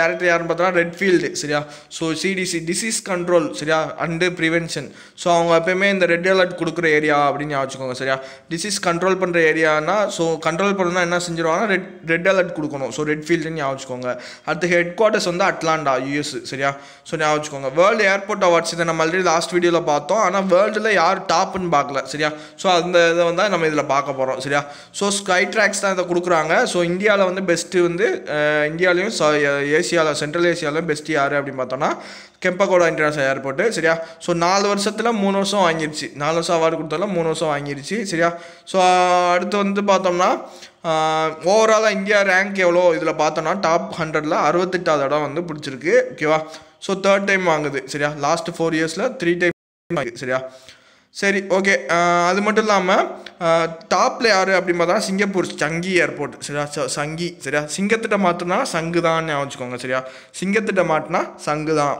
S1: டேரக்டர் யாருன்னு பார்த்தோன்னா ரெட்ஃபீல்டு சரியா ஸோ சிடிசி டிசீஸ் கண்ட்ரோல் சரியா அண்டு ப்ரிவென்ஷன் ஸோ அவங்க எப்பயுமே இந்த ரெட் அலர்ட் கொடுக்குற ஏரியா அப்படின்னு வச்சுக்கோங்க சரியா டிசீஸ் கண்ட்ரோல் பண்ணுற ஏரியா பண்ணாங்கன்னா ஸோ கண்ட்ரோல் பண்ணணும்னா என்ன செஞ்சிருவாங்கன்னா ரெட் ரெட் அலர்ட் கொடுக்கணும் ஸோ ரெட் ஃபீல்டுன்னு ஞாபகம் வச்சுக்கோங்க அடுத்து ஹெட் குவார்ட்டர்ஸ் வந்து அட்லாண்டா யூஎஸ் சரியா ஸோ ஞாபகம் வச்சுக்கோங்க வேர்ல்டு ஏர்போர்ட் அவார்ட்ஸ் இதை நம்ம ஆல்ரெடி லாஸ்ட் வீடியோவில் பார்த்தோம் ஆனால் வேர்ல்டில் யார் டாப்னு பார்க்கல சரியா ஸோ அந்த இதை வந்து நம்ம இதில் பார்க்க போகிறோம் சரியா ஸோ ஸ்கை ட்ராக்ஸ் தான் இதை கொடுக்குறாங்க ஸோ இந்தியாவில் வந்து பெஸ்ட்டு வந்து இந்தியாவிலையும் ஏசியாவில் சென்ட்ரல் ஏசியாவிலையும் பெஸ்ட்டு யார் அப்படின்னு பார்த்தோன்னா கெம்பகோடா இன்டர்நேஷனல் ஏர்போர்ட்டு சரியா ஸோ நாலு வருஷத்தில் மூணு வருஷம் வாங்கிருச்சு நாலு வருஷம் அவார்டு கொடுத்தாலும் மூணு வருஷம் வாங்கிருச்சு சரியா ஸோ அடுத்து வந்து வந்து பார்த்தோம்னா ஓவராலாக இந்தியா ரேங்க் எவ்வளோ இதில் பார்த்தோம்னா டாப் ஹண்ட்ரடில் அறுபத்தெட்டாவது இடம் வந்து பிடிச்சிருக்கு ஓகேவா ஸோ தேர்ட் டைம் வாங்குது சரியா லாஸ்ட் ஃபோர் இயர்ஸில் த்ரீ டைம் வாங்குது சரியா சரி ஓகே அது மட்டும் இல்லாமல் டாப்பில் யார் அப்படின்னு பார்த்தா சிங்கப்பூர் சங்கி ஏர்போர்ட் சரியா சங்கி சரியா சிங்கத்திட்ட மாற்றினா சங்கு தான் வச்சுக்கோங்க சரியா சிங்கத்திட்ட மாட்டினா சங்கு தான்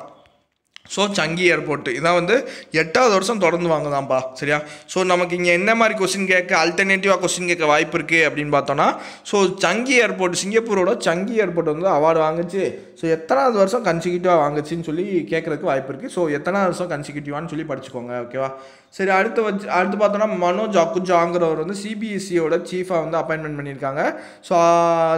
S1: ஸோ சங்கி ஏர்போர்ட்டு இதான் வந்து எட்டாவது வருஷம் தொடர்ந்து வாங்குதாம்ப்பா சரியா ஸோ நமக்கு இங்கே என்ன மாதிரி கொஸ்டின் கேட்க அல்டர்னேட்டிவாக கொஸ்டின் கேட்க வாய்ப்பு இருக்குது அப்படின்னு பார்த்தோன்னா ஸோ சங்கி ஏர்போர்ட் சிங்கப்பூரோட சங்கி ஏர்போர்ட் வந்து அவார்டு வாங்குச்சு ஸோ எத்தனாவது வருஷம் கன்சிக்யூட்டிவாக வாங்குச்சின்னு சொல்லி கேட்குறதுக்கு வாய்ப்பு இருக்குது ஸோ எத்தனாவது வருஷம் கன்சிக்யூட்டிவான்னு சொல்லி படிச்சுக்கோங்க ஓகேவா சரி அடுத்து வச்சு அடுத்து பார்த்தோன்னா மனோஜ் அக்குஜாங்கிறவர் வந்து சிபிஎஸ்சியோட e சீஃபாக வந்து அப்பாயின்மெண்ட் பண்ணியிருக்காங்க ஸோ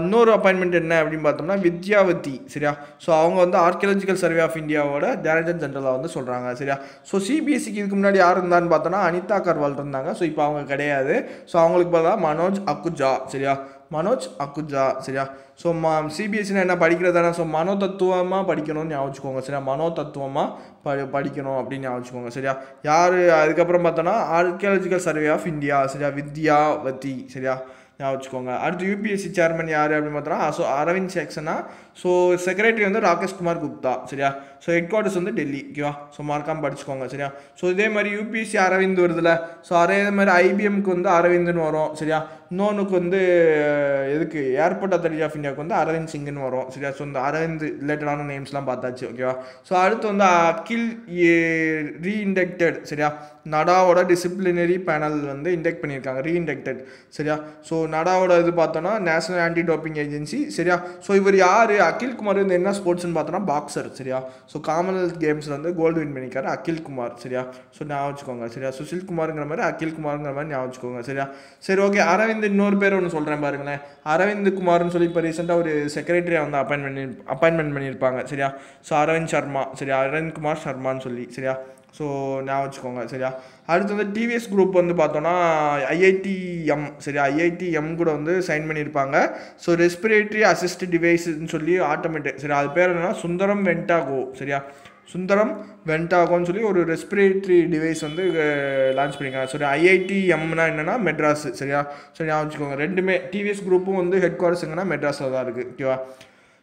S1: இன்னொரு அப்பாயின்மெண்ட் என்ன அப்படின்னு பார்த்தோம்னா வித்யாவதி சரியா ஸோ அவங்க வந்து ஆர்கியலஜிக்கல் சர்வே ஆஃப் இந்தியாவோட டேரக்டர் ஜென்ரலாக வந்து சொல்கிறாங்க சரியா ஸோ சிபிஎஸ்சிக்கு e இதுக்கு முன்னாடி யார் இருந்தான்னு பார்த்தோன்னா அனிதா கர்வால் இருந்தாங்க ஸோ இப்போ அவங்க கிடையாது ஸோ அவங்களுக்கு பார்த்தா மனோஜ் அக்குஜா சரியா மனோஜ் அக்குஜா சரியா ஸோ மா சிபிஎஸ்சினா என்ன படிக்கிறதானே ஸோ மனோ தத்துவமாக படிக்கணும்னு ஞாபகத்துக்கோங்க சரியா மனோ தத்துவமாக படிக்கணும் அப்படின்னு ஞாபகத்துக்கோங்க சரியா யார் அதுக்கப்புறம் பார்த்தோன்னா ஆர்கியாலஜிக்கல் சர்வே ஆஃப் இந்தியா சரியா வித்யாவதி சரியா ஞாபகத்துக்கோங்க அடுத்து யூபிஎஸ்சி சேர்மன் யார் அப்படின்னு பார்த்தோன்னா ஸோ அரவிந்த் செக்ஷனா ஸோ செக்ரட்டரி வந்து ராகேஷ் குமார் குப்தா சரியா ஸோ ஹெட் குவார்ட்டர்ஸ் வந்து டெல்லி ஓகேவா ஸோ மறக்காமல் படிச்சுக்கோங்க சரியா ஸோ இதே மாதிரி யூபிஎஸ்சி அரவிந்த் வருதுல்ல ஸோ அதே மாதிரி ஐபிஎம்க்கு வந்து அரவிந்த்னு வரும் சரியா இன்னொன்றுக்கு வந்து எதுக்கு ஏர்போர்ட் அத்தாரிட்டி ஆஃப் இந்தியாவுக்கு வந்து அரவிந்த் சிங்குன்னு வரும் சரியா ஸோ இந்த அரவிந்த் ரிலேட்டடான நேம்ஸ்லாம் பார்த்தாச்சு ஓகேவா ஸோ அடுத்து வந்து அகில் ரீஇண்டக்டட் சரியா நடாவோட டிசிப்ளினரி பேனல் வந்து இண்டெக்ட் பண்ணியிருக்காங்க ரீஇண்டெக்டட் சரியா ஸோ நடாவோட இது பார்த்தோன்னா நேஷனல் ஆன்டி டோப்பிங் ஏஜென்சி சரியா ஸோ இவர் யார் அகில் குமார் வந்து என்ன ஸ்போர்ட்ஸ்னு பார்த்தோன்னா பாக்ஸர் சரியா ஸோ காமன்வெல்த் கேம்ஸில் வந்து கோல்டு வின் பண்ணிக்கார் அகில் குமார் சரியா ஸோ ஞாபகம் வச்சுக்கோங்க சரியா சுஷில் குமார்ங்கிற மாதிரி அகில் குமார்ங்கிற மாதிரி ஞாபகம் வச்சுக்கோங்க சரியா சரி ஓகே அரவிந்த் அரவிந்த் இன்னொரு பேர் ஒன்று சொல்கிறேன் பாருங்களேன் அரவிந்த் குமார்னு சொல்லி இப்போ ரீசெண்டாக ஒரு செக்ரட்டரியாக வந்து அப்பாயின் பண்ணி அப்பாயின்மெண்ட் பண்ணியிருப்பாங்க சரியா ஸோ அரவிந்த் சர்மா சரியா அரவிந்த் குமார் சர்மான்னு சொல்லி சரியா ஸோ ஞாபகம் வச்சுக்கோங்க சரியா அடுத்து வந்து டிவிஎஸ் குரூப் வந்து பார்த்தோன்னா ஐஐடிஎம் சரியா ஐஐடிஎம் கூட வந்து சைன் பண்ணியிருப்பாங்க ஸோ ரெஸ்பிரேட்டரி அசிஸ்ட் டிவைஸ்ன்னு சொல்லி ஆட்டோமேட்டிக் சரி அது பேர் என்னன்னா சுந்தரம் வெண்டாகோ சரியா சுந்தரம் வென்டாகோன்னு சொல்லி ஒரு ரெஸ்பிரேட்டரி டிவைஸ் வந்து லான்ச் பண்ணிக்காங்க சரி ஐஐடி எம்னா என்னென்னா மெட்ராஸ் சரியா சரி ஞாபகம் வச்சுக்கோங்க ரெண்டுமே டிவிஎஸ் குரூப்பும் வந்து ஹெட் எங்கன்னா மெட்ராஸில் தான் இருக்குது ஓகேவா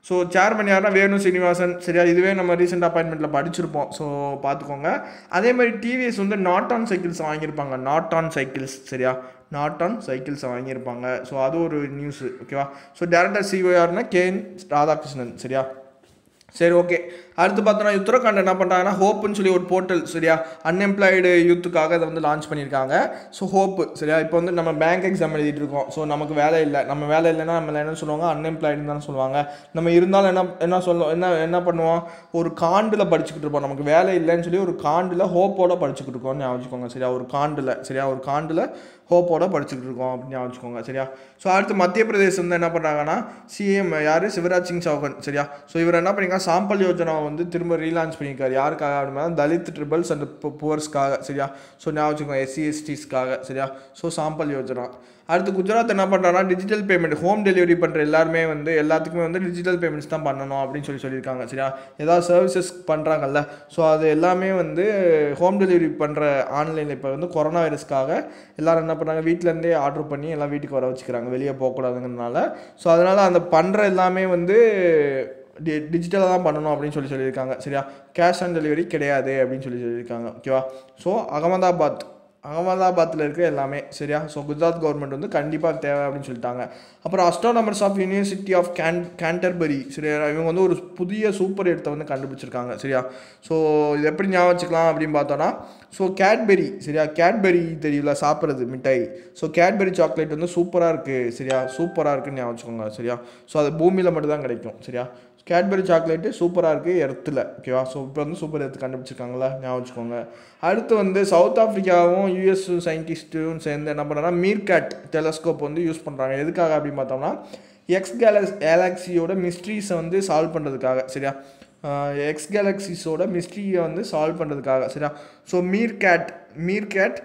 S1: ஸோ சேர்மன் யாருன்னா வேணு சீனிவாசன் சரியா இதுவே நம்ம ரீசெண்ட் அப்பாயின்மெண்ட்டில் படிச்சிருப்போம் ஸோ பார்த்துக்கோங்க அதே மாதிரி டிவிஎஸ் வந்து நாட் ஆன் சைக்கிள்ஸ் வாங்கியிருப்பாங்க நாட் ஆன் சைக்கிள்ஸ் சரியா நாட் ஆன் சைக்கிள்ஸை வாங்கியிருப்பாங்க ஸோ அது ஒரு நியூஸு ஓகேவா ஸோ டேரக்டர் சிஓ யாருன்னா கேஎன் ராதாகிருஷ்ணன் சரியா சரி ஓகே அடுத்து பார்த்தோன்னா யுத்ரகாண்ட் என்ன பண்ணுறாங்கன்னா ஹோப்புன்னு சொல்லி ஒரு போர்ட்டல் சரியா அன்எம்ப்ளாய்டு யூத்துக்காக அதை வந்து லான்ச் பண்ணியிருக்காங்க ஸோ ஹோப்பு சரியா இப்போ வந்து நம்ம பேங்க் எக்ஸாம் எழுதிட்டு இருக்கோம் ஸோ நமக்கு வேலை இல்லை நம்ம வேலை இல்லைன்னா நம்ம என்ன சொல்லுவாங்க அன்எம்ப்ளாய்டுன்னு தான் சொல்லுவாங்க நம்ம இருந்தாலும் என்ன என்ன சொல்லுவோம் என்ன என்ன பண்ணுவோம் ஒரு காண்டில் படிச்சுக்கிட்டு இருப்போம் நமக்கு வேலை இல்லைன்னு சொல்லி ஒரு காண்டில் ஹோப்போட படிச்சுக்கிட்டு இருக்கோம்னு வச்சுக்கோங்க சரியா ஒரு காண்டில் சரியா ஒரு காண்டில் ஹோப்போட படிச்சுட்டு இருக்கோம் அப்படின்னு வச்சுக்கோங்க சரியா ஸோ அடுத்து மத்திய பிரதேசம் வந்து என்ன பண்ணுறாங்கன்னா சிஎம் யார் சிவராஜ் சிங் சௌகன் சரியா ஸோ இவர் என்ன பண்ணிங்கன்னா சாம்பல் யோஜனா வந்து திரும்ப ரீலான்ச் பண்ணியிருக்காரு யாருக்காக அப்படின்னா தலித் ட்ரிபிள்ஸ் அண்ட் புவர்ஸ்க்காக சரியா ஸோ ஞாபகம் வச்சுக்கோங்க எஸ்சி எஸ்டிஸ்க்காக சரியா ஸோ சாம்பல் யோஜனா அடுத்து குஜராத் என்ன பண்ணுறாங்கன்னா டிஜிட்டல் பேமெண்ட் ஹோம் டெலிவரி பண்ணுற எல்லாருமே வந்து எல்லாத்துக்குமே வந்து டிஜிட்டல் பேமெண்ட்ஸ் தான் பண்ணணும் அப்படின்னு சொல்லி சொல்லியிருக்காங்க சரியா ஏதாவது சர்வீசஸ் பண்ணுறாங்கல்ல ஸோ அது எல்லாமே வந்து ஹோம் டெலிவரி பண்ணுற ஆன்லைனில் இப்போ வந்து கொரோனா வைரஸ்க்காக எல்லோரும் என்ன பண்ணுறாங்க வீட்டிலேருந்தே ஆர்டர் பண்ணி எல்லாம் வீட்டுக்கு வர வச்சுக்கிறாங்க வெளியே போகக்கூடாதுங்கிறதுனால ஸோ அதனால் அந்த பண்ணுற எல்லாமே வந்து டி டிஜிட்டலாக தான் பண்ணணும் அப்படின்னு சொல்லி சொல்லியிருக்காங்க சரியா கேஷ் ஆன் டெலிவரி கிடையாது அப்படின்னு சொல்லி சொல்லியிருக்காங்க ஓகேவா ஸோ அகமதாபாத் அகமதாபாத்தில் இருக்கிற எல்லாமே சரியா ஸோ குஜராத் கவர்மெண்ட் வந்து கண்டிப்பாக தேவை அப்படின்னு சொல்லிட்டாங்க அப்புறம் astronomers of university of can Canterbury சரியா இவங்க வந்து ஒரு புதிய சூப்பர் இடத்தை வந்து கண்டுபிடிச்சிருக்காங்க சரியா ஸோ இது எப்படி ஞாபகம் வச்சுக்கலாம் அப்படின்னு பார்த்தோன்னா ஸோ கேட்பெரி சரியா கேட்பெரி தெரியல சாப்பிட்றது மிட்டாய் ஸோ கேட்பெரி சாக்லேட் வந்து சூப்பராக இருக்குது சரியா சூப்பராக இருக்குன்னு ஞாபகம் வச்சுக்கோங்க சரியா ஸோ அது பூமியில் மட்டும்தான் கிடைக்கும் சரியா கேட்பரி சாக்லேட்டு சூப்பராக இருக்குது எர்த்தில் ஓகேவா ஸோ இப்போ வந்து சூப்பர் எர்த்து கண்டுபிடிச்சிருக்காங்களா ஞாபகம் வச்சுக்கோங்க அடுத்து வந்து சவுத் ஆஃப்ரிக்காவும் யூஎஸ் சயின்டிஸ்ட்டும் சேர்ந்து என்ன பண்ணுறாங்கன்னா மீர்கேட் டெலஸ்கோப் வந்து யூஸ் பண்ணுறாங்க எதுக்காக அப்படின்னு பார்த்தோம்னா எக்ஸ் கேலக்ஸ் கேலக்ஸியோட மிஸ்ட்ரிஸை வந்து சால்வ் பண்ணுறதுக்காக சரியா எக்ஸ் கேலக்ஸிஸோட மிஸ்ட்ரியை வந்து சால்வ் பண்ணுறதுக்காக சரியா ஸோ மீர் கேட் மீர் கேட்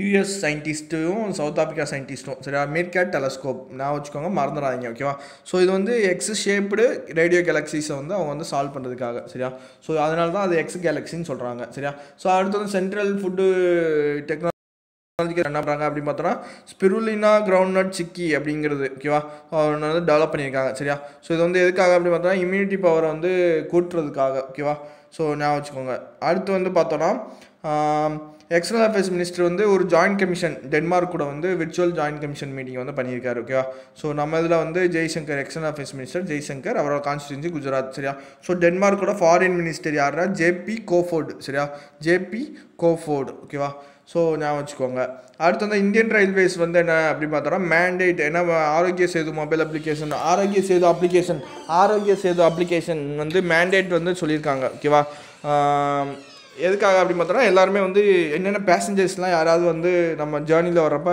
S1: யூஎஸ் சயின்டிஸ்ட்டும் சவுத் ஆஃப்ரிக்கா சயின்டிஸ்ட்டும் சரியா மிட்கேட் டெலஸ்கோப் நான் வச்சுக்கோங்க மறந்துடாதீங்க ஓகேவா ஸோ இது வந்து எக்ஸ் ஷேப்டு ரேடியோ கேலக்ஸிஸை வந்து அவங்க வந்து சால்வ் பண்ணுறதுக்காக சரியா ஸோ அதனால தான் அது எக்ஸ் கேலக்ஸின்னு சொல்கிறாங்க சரியா ஸோ அடுத்து வந்து சென்ட்ரல் ஃபுட்டு டெக்னாலஜி என்ன பண்ணுறாங்க அப்படின்னு பார்த்தோன்னா ஸ்பிருலினா நட் சிக்கி அப்படிங்கிறது ஓகேவா அவங்க வந்து டெவலப் பண்ணியிருக்காங்க சரியா ஸோ இது வந்து எதுக்காக அப்படின்னு பார்த்தோன்னா இம்யூனிட்டி பவரை வந்து கூட்டுறதுக்காக ஓகேவா ஸோ நான் வச்சுக்கோங்க அடுத்து வந்து பார்த்தோன்னா எக்ஸ்டர்னல் அஃபேர்ஸ் மினிஸ்டர் வந்து ஒரு ஜாயின்ட் கமிஷன் டென்மார்க் கூட வந்து விர்ச்சுவல் ஜாயின்ட் கமிஷன் மீட்டிங் வந்து பண்ணியிருக்காரு ஓகேவா ஸோ நம்ம இதில் வந்து Jaishankar external affairs minister Jaishankar அவரோட கான்ஸ்டியூன்சி குஜராத் சரியா ஸோ டென்மார்க்கோட ஃபாரின் மினிஸ்டர் யாருன்னா ஜேபி கோஃபோர்டு சரியா ஜேபி கோஃபோர்டு ஓகேவா ஸோ ஞாபகம் வச்சுக்கோங்க அடுத்து வந்து இந்தியன் ரயில்வேஸ் வந்து என்ன அப்படி பார்த்தோம்னா மேண்டேட் ஏன்னா ஆரோக்கிய சேது மொபைல் அப்ளிகேஷன் ஆரோக்கிய சேது அப்ளிகேஷன் ஆரோக்கிய சேது அப்ளிகேஷன் வந்து மேண்டேட் வந்து சொல்லியிருக்காங்க ஓகேவா எதுக்காக அப்படி பார்த்தோன்னா எல்லாருமே வந்து என்னென்ன பேசஞ்சர்ஸ்லாம் யாராவது வந்து நம்ம ஜேர்னியில் வர்றப்ப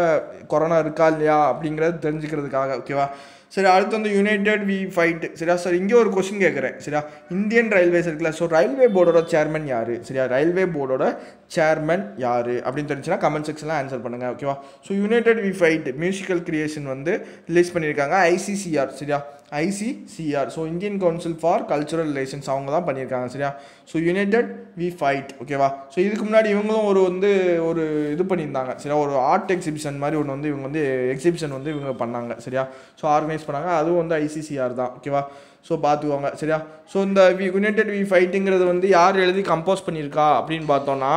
S1: கொரோனா இருக்கா இல்லையா அப்படிங்கிறத தெரிஞ்சுக்கிறதுக்காக ஓகேவா சரி அடுத்து வந்து யுனைடெட் வி ஃபைட்டு சரியா சார் இங்கே ஒரு கொஷின் கேட்குறேன் சரியா இந்தியன் ரயில்வேஸ் இருக்குல்ல ஸோ ரயில்வே போர்டோட சேர்மன் யார் சரியா ரயில்வே போர்டோட சேர்மன் யார் அப்படின்னு தெரிஞ்சுன்னா கமெண்ட் செக்ஷனில் ஆன்சர் பண்ணுங்கள் ஓகேவா so united we fight musical creation வந்து ரிலீஸ் பண்ணியிருக்காங்க ஐசிசிஆர் சரியா ICCR so Indian council for cultural relations அவங்க தான் பண்ணியிருக்காங்க சரியா ஸோ யுனைடெட் வி ஃபைட் ஓகேவா ஸோ இதுக்கு முன்னாடி இவங்களும் ஒரு வந்து ஒரு இது பண்ணியிருந்தாங்க சரியா ஒரு ஆர்ட் எக்ஸிபிஷன் மாதிரி ஒன்று வந்து இவங்க வந்து எக்ஸிபிஷன் வந்து இவங்க பண்ணாங்க சரியா ஸோ ஆர்கனைஸ் பண்ணாங்க அதுவும் வந்து ஐசிசிஆர் தான் ஓகேவா ஸோ பார்த்துக்கோங்க சரியா ஸோ இந்த வி யுனைடெட் வி ஃபைட்டுங்கிறது வந்து யார் எழுதி கம்போஸ் பண்ணியிருக்கா அப்படின்னு பார்த்தோன்னா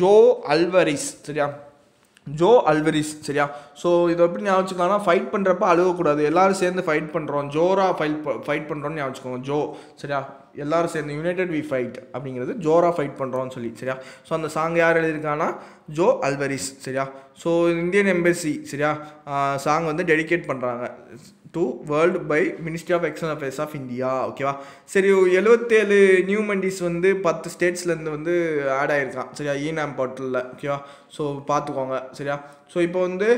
S1: ஜோ அல்வரிஸ் சரியா ஜோ அல்வரிஸ் சரியா ஸோ இதை எப்படி ஞாபகம் ஃபைட் பண்ணுறப்ப அழுகக்கூடாது எல்லாரும் சேர்ந்து ஃபைட் பண்ணுறோம் ஜோரா ஃபைட் ஃபைட் பண்ணுறோம்னு ஞாபகம் ஜோ சரியா எல்லாரும் சேர்ந்து யுனைடெட் வி ஃபைட் அப்படிங்கிறது ஜோரா ஃபைட் பண்ணுறோன்னு சொல்லி சரியா ஸோ அந்த சாங் யார் எழுதியிருக்காங்கன்னா ஜோ அல்வரிஸ் சரியா ஸோ இந்தியன் எம்பசி சரியா சாங் வந்து டெடிகேட் பண்ணுறாங்க to world by ministry of external affairs of India ஓகேவா சரி எழுபத்தேழு நியூ மண்டிஸ் வந்து பத்து ஸ்டேட்ஸ்லேருந்து வந்து ஆட் ஆகிருக்கான் சரியா ஈனாம் போர்ட்டலில் ஓகேவா ஸோ பார்த்துக்கோங்க சரியா ஸோ இப்போ வந்து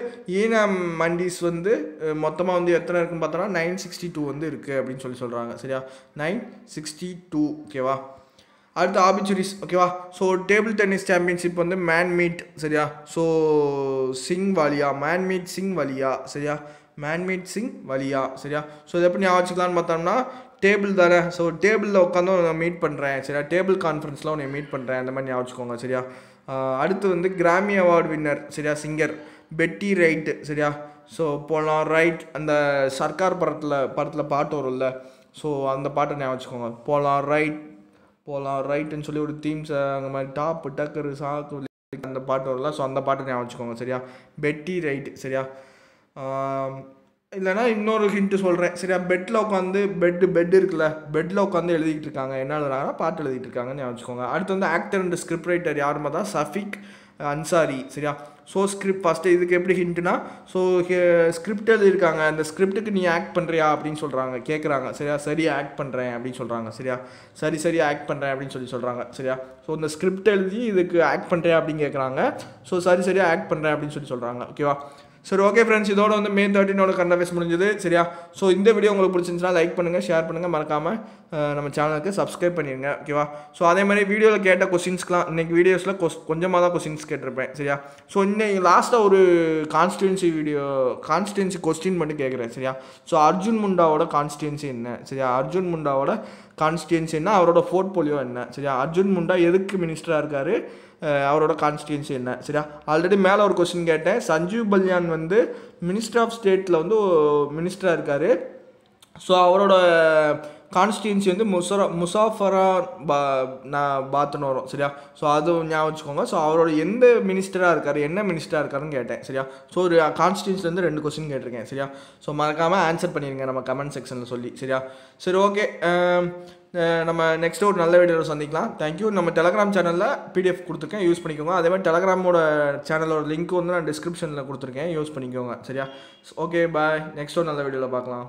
S1: ஈனாம் e மண்டிஸ் வந்து மொத்தமாக வந்து எத்தனை இருக்குன்னு பார்த்தோன்னா நைன் சிக்ஸ்டி டூ வந்து இருக்குது அப்படின்னு சொல்லி சொல்கிறாங்க சரியா நைன் சிக்ஸ்டி டூ ஓகேவா அடுத்து ஆபிச்சுரிஸ் ஓகேவா ஸோ டேபிள் டென்னிஸ் சாம்பியன்ஷிப் வந்து மேன் மீட் சரியா ஸோ சிங் வாலியா மேன் மீட் சிங் வாலியா சரியா மேன்மேட் சிங் வழியா சரியா ஸோ இதை எப்படி ஞாபகம் வச்சுக்கலான்னு பார்த்தோம்னா டேபிள் தானே ஸோ டேபிளில் உட்காந்து நான் மீட் பண்ணுறேன் சரியா டேபிள் கான்ஃபரன்ஸில் உன்னை மீட் பண்ணுறேன் அந்த மாதிரி ஞாபகம் வச்சுக்கோங்க சரியா அடுத்து வந்து கிராமி அவார்டு வின்னர் சரியா சிங்கர் பெட்டி ரைட்டு சரியா ஸோ போகலாம் ரைட் அந்த சர்க்கார் படத்தில் படத்தில் பாட்டு வரும்ல ஸோ அந்த பாட்டை நான் வச்சுக்கோங்க போகலாம் ரைட் போகலாம் ரைட்டுன்னு சொல்லி ஒரு தீம்ஸ் அந்த மாதிரி டாப்பு டக்கரு சாக்கு அந்த பாட்டு வரல ஸோ அந்த பாட்டை நான் வச்சுக்கோங்க சரியா பெட்டி ரைட் சரியா இல்லைனா இன்னொரு ஹிண்ட்டு சொல்கிறேன் சரியா பெட்டில் உட்காந்து பெட்டு பெட் இருக்குல்ல பெட்டில் உட்காந்து எழுதிட்டு இருக்காங்க என்ன எழுதுறாங்கன்னா பாட்டு எழுதிட்டு இருக்காங்கன்னு ஞாபகம் அடுத்து வந்து ஆக்டர் அண்ட் ஸ்கிரிப்ட் ரைட்டர் யார் தான் சஃபிக் அன்சாரி சரியா ஸோ ஸ்கிரிப்ட் ஃபஸ்ட்டு இதுக்கு எப்படி ஹிண்ட்னா ஸோ ஸ்கிரிப்ட் எழுதியிருக்காங்க அந்த ஸ்கிரிப்ட்டுக்கு நீ ஆக்ட் பண்ணுறியா அப்படின்னு சொல்கிறாங்க கேட்குறாங்க சரியா சரியா ஆக்ட் பண்ணுறேன் அப்படின்னு சொல்கிறாங்க சரியா சரி சரியா ஆக்ட் பண்ணுறேன் அப்படின்னு சொல்லி சொல்கிறாங்க சரியா ஸோ இந்த ஸ்கிரிப்ட் எழுதி இதுக்கு ஆக்ட் பண்ணுறியா அப்படின்னு கேட்குறாங்க ஸோ சரி சரியா ஆக்ட் பண்ணுறேன் அப்படின்னு சொல்லி சொல்கிறாங்க ஓகேவா சரி ஓகே ஃப்ரெண்ட்ஸ் இதோட வந்து மே தேர்ட்டினோட கண்டவேஸ் முடிஞ்சது சரியா ஸோ இந்த வீடியோ உங்களுக்கு பிடிச்சிருந்துச்சுன்னா லைக் பண்ணுங்கள் ஷேர் பண்ணுங்கள் மறக்காமல் நம்ம சேனலுக்கு சப்ஸ்கிரைப் பண்ணிடுங்க ஓகேவா ஸோ அதே மாதிரி வீடியோவில் கேட்ட கொஸ்டின்ஸ்க்குலாம் இன்றைக்கி வீடியோஸில் கொஸ் கொஞ்சமாக தான் கொஸ்டின்ஸ் கேட்டிருப்பேன் சரியா ஸோ இன்னைக்கு லாஸ்ட்டாக ஒரு கான்ஸ்டியூன்சி வீடியோ கான்ஸ்டியூன்சி கொஸ்டின் மட்டும் கேட்குறேன் சரியா ஸோ அர்ஜுன் முண்டாவோட கான்ஸ்டியூன்சி என்ன சரியா அர்ஜுன் முண்டாவோட கான்ஸ்டியூன்சி என்ன அவரோட போர்ட்போலியோ என்ன சரியா அர்ஜுன் முண்டா எதுக்கு மினிஸ்டராக இருக்கார் அவரோட கான்ஸ்டியூன்சி என்ன சரியா ஆல்ரெடி மேலே ஒரு கொஸ்டின் கேட்டேன் சஞ்சீவ் பல்யான் வந்து மினிஸ்டர் ஆஃப் ஸ்டேட்டில் வந்து மினிஸ்டராக இருக்கார் ஸோ அவரோட கான்ஸ்டியூன்சி வந்து முசரா முசாஃபரா பா நான் பார்த்துன்னு வரும் சரியா ஸோ அது ஞாபகம் வச்சுக்கோங்க ஸோ அவரோட எந்த மினிஸ்டராக இருக்கார் என்ன மினிஸ்டராக இருக்காருன்னு கேட்டேன் சரியா ஸோ ஒரு கான்ஸ்டியூன்சிலேருந்து ரெண்டு கொஸ்டின் கேட்டிருக்கேன் சரியா ஸோ மறக்காமல் ஆன்சர் பண்ணிடுங்க நம்ம கமெண்ட் செக்ஷனில் சொல்லி சரியா சரி ஓகே நம்ம நெக்ஸ்ட்டு ஒரு நல்ல வீடியோவில் சந்திக்கலாம் தேங்க்யூ நம்ம டெலகிராம் சேனலில் பிடிஎஃப் கொடுத்துருக்கேன் யூஸ் பண்ணிக்கோங்க அதே மாதிரி டெலகிராமோட சேனலோட லிங்க் வந்து நான் டிஸ்கிரிப்ஷனில் கொடுத்துருக்கேன் யூஸ் பண்ணிக்கோங்க சரியா ஓகே பாய் நெக்ஸ்ட் ஒரு நல்ல வீடியோவில் பார்க்கலாம்